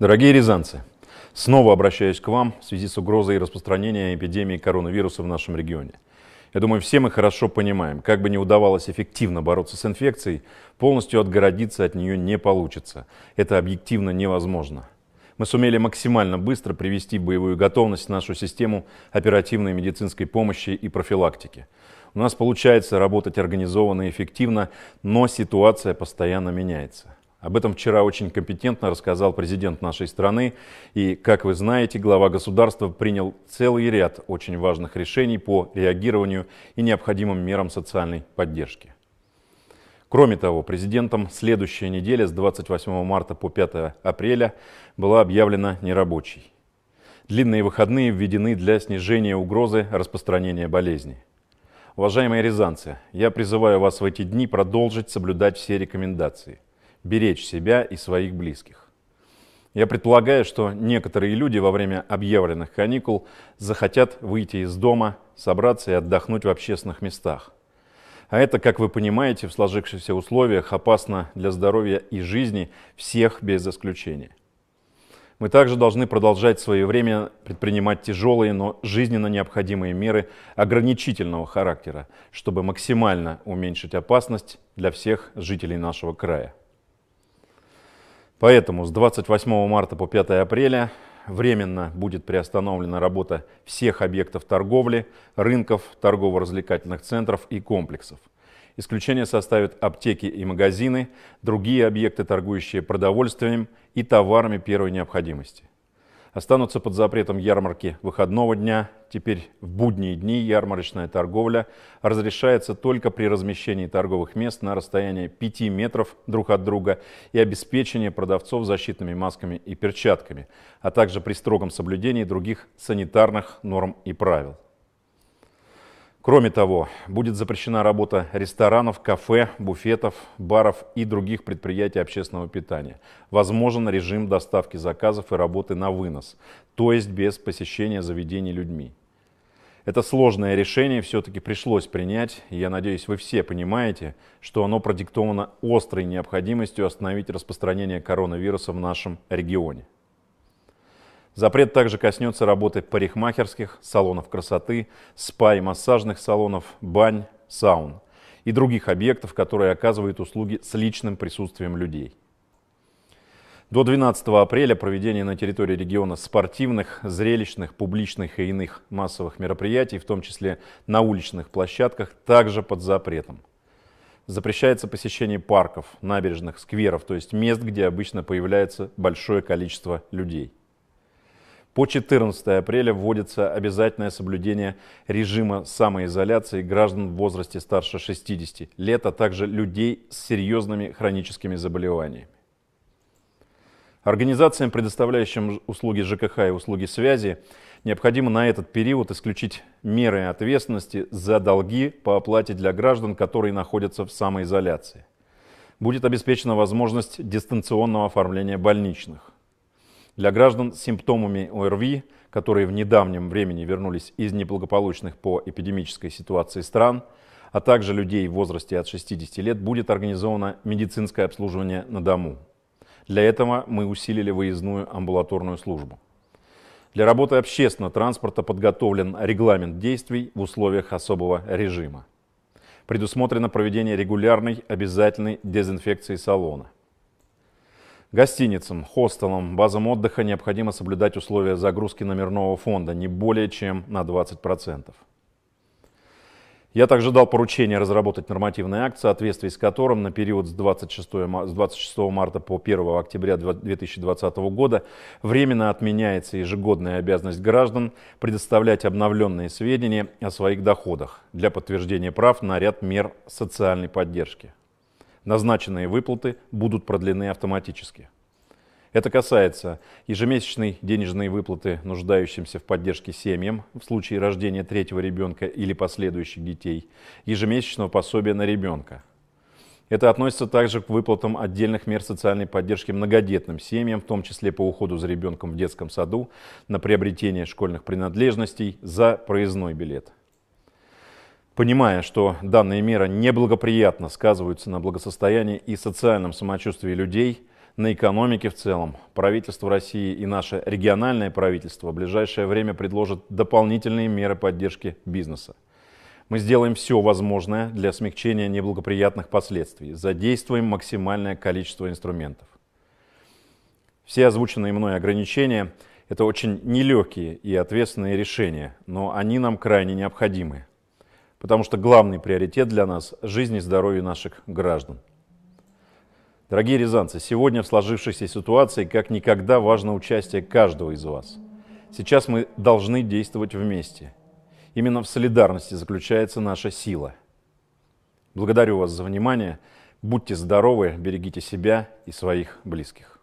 Дорогие рязанцы, снова обращаюсь к вам в связи с угрозой распространения эпидемии коронавируса в нашем регионе. Я думаю, все мы хорошо понимаем, как бы не удавалось эффективно бороться с инфекцией, полностью отгородиться от нее не получится. Это объективно невозможно. Мы сумели максимально быстро привести боевую готовность в нашу систему оперативной медицинской помощи и профилактики. У нас получается работать организованно и эффективно, но ситуация постоянно меняется. Об этом вчера очень компетентно рассказал президент нашей страны. И, как вы знаете, глава государства принял целый ряд очень важных решений по реагированию и необходимым мерам социальной поддержки. Кроме того, президентом следующая неделя с 28 марта по 5 апреля была объявлена нерабочей. Длинные выходные введены для снижения угрозы распространения болезни. Уважаемые рязанцы, я призываю вас в эти дни продолжить соблюдать все рекомендации беречь себя и своих близких. Я предполагаю, что некоторые люди во время объявленных каникул захотят выйти из дома, собраться и отдохнуть в общественных местах. А это, как вы понимаете, в сложившихся условиях опасно для здоровья и жизни всех без исключения. Мы также должны продолжать в свое время предпринимать тяжелые, но жизненно необходимые меры ограничительного характера, чтобы максимально уменьшить опасность для всех жителей нашего края. Поэтому с 28 марта по 5 апреля временно будет приостановлена работа всех объектов торговли, рынков, торгово-развлекательных центров и комплексов. Исключение составят аптеки и магазины, другие объекты, торгующие продовольствием и товарами первой необходимости. Останутся под запретом ярмарки выходного дня. Теперь в будние дни ярмарочная торговля разрешается только при размещении торговых мест на расстоянии 5 метров друг от друга и обеспечении продавцов защитными масками и перчатками, а также при строгом соблюдении других санитарных норм и правил. Кроме того, будет запрещена работа ресторанов, кафе, буфетов, баров и других предприятий общественного питания. Возможен режим доставки заказов и работы на вынос, то есть без посещения заведений людьми. Это сложное решение все-таки пришлось принять, и я надеюсь, вы все понимаете, что оно продиктовано острой необходимостью остановить распространение коронавируса в нашем регионе. Запрет также коснется работы парикмахерских, салонов красоты, спа и массажных салонов, бань, саун и других объектов, которые оказывают услуги с личным присутствием людей. До 12 апреля проведение на территории региона спортивных, зрелищных, публичных и иных массовых мероприятий, в том числе на уличных площадках, также под запретом. Запрещается посещение парков, набережных, скверов, то есть мест, где обычно появляется большое количество людей. По 14 апреля вводится обязательное соблюдение режима самоизоляции граждан в возрасте старше 60 лет, а также людей с серьезными хроническими заболеваниями. Организациям, предоставляющим услуги ЖКХ и услуги связи, необходимо на этот период исключить меры ответственности за долги по оплате для граждан, которые находятся в самоизоляции. Будет обеспечена возможность дистанционного оформления больничных. Для граждан с симптомами ОРВИ, которые в недавнем времени вернулись из неблагополучных по эпидемической ситуации стран, а также людей в возрасте от 60 лет, будет организовано медицинское обслуживание на дому. Для этого мы усилили выездную амбулаторную службу. Для работы общественного транспорта подготовлен регламент действий в условиях особого режима. Предусмотрено проведение регулярной обязательной дезинфекции салона. Гостиницам, хостелам, базам отдыха необходимо соблюдать условия загрузки номерного фонда не более чем на 20%. Я также дал поручение разработать нормативный акт, в соответствии с которым на период с 26, с 26 марта по 1 октября 2020 года временно отменяется ежегодная обязанность граждан предоставлять обновленные сведения о своих доходах для подтверждения прав на ряд мер социальной поддержки назначенные выплаты будут продлены автоматически. Это касается ежемесячной денежной выплаты нуждающимся в поддержке семьям в случае рождения третьего ребенка или последующих детей, ежемесячного пособия на ребенка. Это относится также к выплатам отдельных мер социальной поддержки многодетным семьям, в том числе по уходу за ребенком в детском саду, на приобретение школьных принадлежностей, за проездной билет. Понимая, что данные меры неблагоприятно сказываются на благосостоянии и социальном самочувствии людей, на экономике в целом, правительство России и наше региональное правительство в ближайшее время предложат дополнительные меры поддержки бизнеса. Мы сделаем все возможное для смягчения неблагоприятных последствий, задействуем максимальное количество инструментов. Все озвученные мной ограничения – это очень нелегкие и ответственные решения, но они нам крайне необходимы потому что главный приоритет для нас – жизнь и здоровье наших граждан. Дорогие рязанцы, сегодня в сложившейся ситуации как никогда важно участие каждого из вас. Сейчас мы должны действовать вместе. Именно в солидарности заключается наша сила. Благодарю вас за внимание. Будьте здоровы, берегите себя и своих близких.